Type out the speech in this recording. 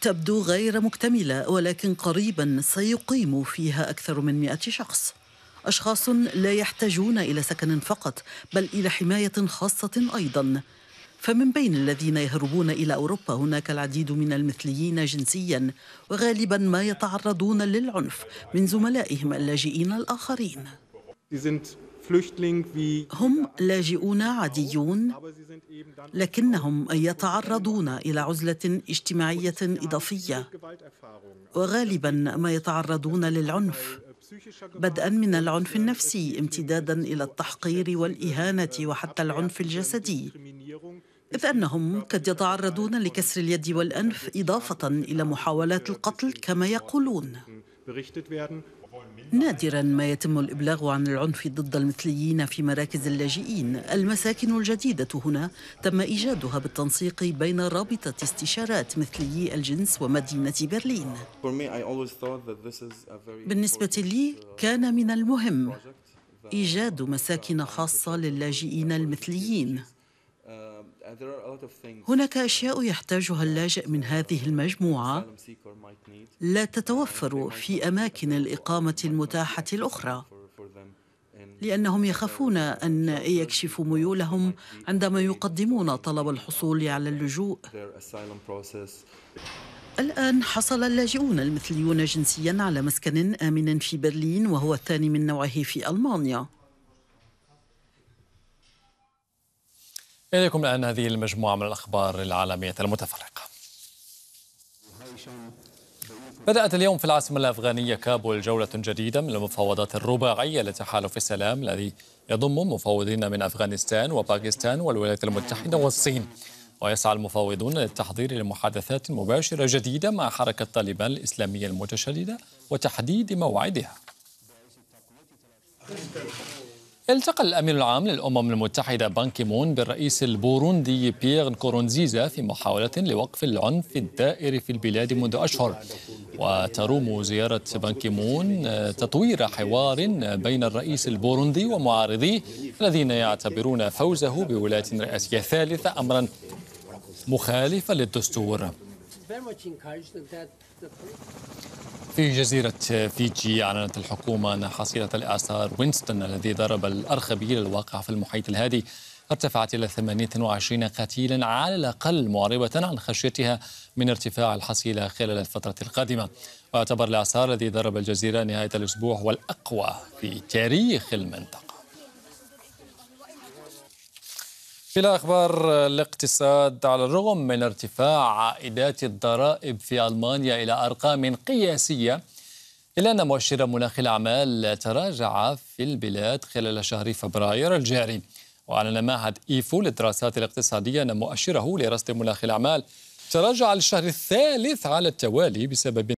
تبدو غير مكتملة ولكن قريبا سيقيم فيها أكثر من مئة شخص أشخاص لا يحتاجون إلى سكن فقط بل إلى حماية خاصة أيضا فمن بين الذين يهربون إلى أوروبا هناك العديد من المثليين جنسيا وغالبا ما يتعرضون للعنف من زملائهم اللاجئين الآخرين هم لاجئون عاديون لكنهم يتعرضون الى عزله اجتماعيه اضافيه وغالبا ما يتعرضون للعنف بدءا من العنف النفسي امتدادا الى التحقير والاهانه وحتى العنف الجسدي إذ أنهم قد يتعرضون لكسر اليد والأنف إضافة إلى محاولات القتل كما يقولون. نادرا ما يتم الإبلاغ عن العنف ضد المثليين في مراكز اللاجئين المساكن الجديدة هنا تم إيجادها بالتنسيق بين رابطة استشارات مثليي الجنس ومدينة برلين بالنسبة لي uh, كان من المهم إيجاد مساكن خاصة للاجئين المثليين هناك أشياء يحتاجها اللاجئ من هذه المجموعة لا تتوفر في أماكن الإقامة المتاحة الأخرى لأنهم يخافون أن يكشفوا ميولهم عندما يقدمون طلب الحصول على اللجوء الآن حصل اللاجئون المثليون جنسيا على مسكن آمن في برلين وهو الثاني من نوعه في ألمانيا إليكم الآن هذه المجموعة من الأخبار العالمية المتفرقة بدأت اليوم في العاصمة الأفغانية كابول جولة جديدة من المفاوضات الرباعية لتحالف السلام الذي يضم مفاوضين من أفغانستان وباكستان والولايات المتحدة والصين ويسعى المفاوضون للتحضير لمحادثات مباشرة جديدة مع حركة طالبان الإسلامية المتشددة وتحديد موعدها التقى الأمين العام للأمم المتحدة بانكيمون بالرئيس البوروندي بيير نكورونزيزا في محاولة لوقف العنف الدائر في البلاد منذ أشهر وتروم زيارة بانكيمون تطوير حوار بين الرئيس البوروندي ومعارضيه الذين يعتبرون فوزه بولاية رئاسية ثالثة أمرا مخالفا للدستور في جزيرة فيجي أعلنت الحكومة أن حصيلة الإعصار وينستون الذي ضرب الأرخبيل الواقع في المحيط الهادي ارتفعت إلى 28 قتيلا على الأقل معربة عن خشيتها من ارتفاع الحصيلة خلال الفترة القادمة ويعتبر الإعصار الذي ضرب الجزيرة نهاية الأسبوع هو الأقوى في تاريخ المنطقة إلى أخبار الاقتصاد على الرغم من ارتفاع عائدات الضرائب في ألمانيا إلى أرقام قياسية إلا أن مؤشر مناخ الأعمال تراجع في البلاد خلال شهر فبراير الجاري وأعلن معهد إيفو للدراسات الاقتصادية أن مؤشره لرصد مناخ الأعمال تراجع للشهر الثالث على التوالي بسبب